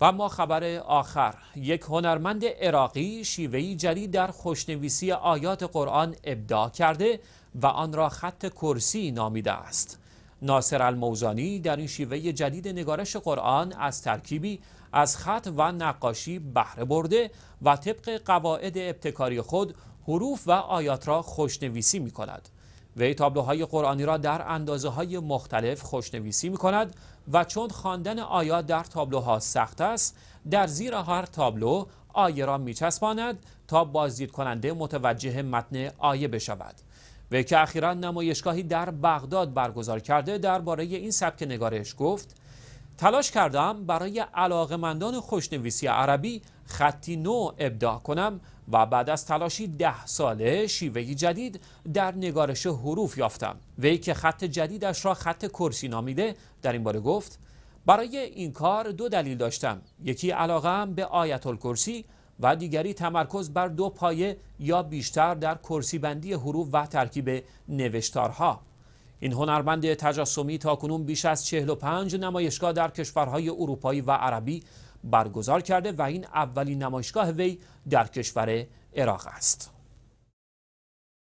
و ما خبر آخر یک هنرمند عراقی شیوهی جدید در خوشنویسی آیات قرآن ابداع کرده و آن را خط کرسی نامیده است ناصر الموزانی در این شیوه جدید نگارش قرآن از ترکیبی از خط و نقاشی بهره برده و طبق قواعد ابتکاری خود حروف و آیات را خوشنویسی می کند وی تابلوهای قرآنی را در اندازه های مختلف خوشنویسی می کند و چون خواندن آیات در تابلوها سخت است در زیر هر تابلو آیه را می چسباند تا بازدید کننده متوجه متن آیه بشود وی که اخیرا نمایشگاهی در بغداد برگزار کرده درباره این سبک نگارش گفت تلاش کردم برای علاقمندان خوشنویسی عربی خطی نو ابداع کنم و بعد از تلاشی ده ساله شیوه جدید در نگارش حروف یافتم وی که خط جدیدش را خط کرسی نامیده در این باره گفت برای این کار دو دلیل داشتم یکی علاقم به آیت الکرسی و دیگری تمرکز بر دو پایه یا بیشتر در کرسی بندی حروف و ترکیب نوشتارها این هنرمند تجسمی تاکنون بیش از 45 نمایشگاه در کشورهای اروپایی و عربی برگزار کرده و این اولین نمایشگاه وی در کشور عراق است.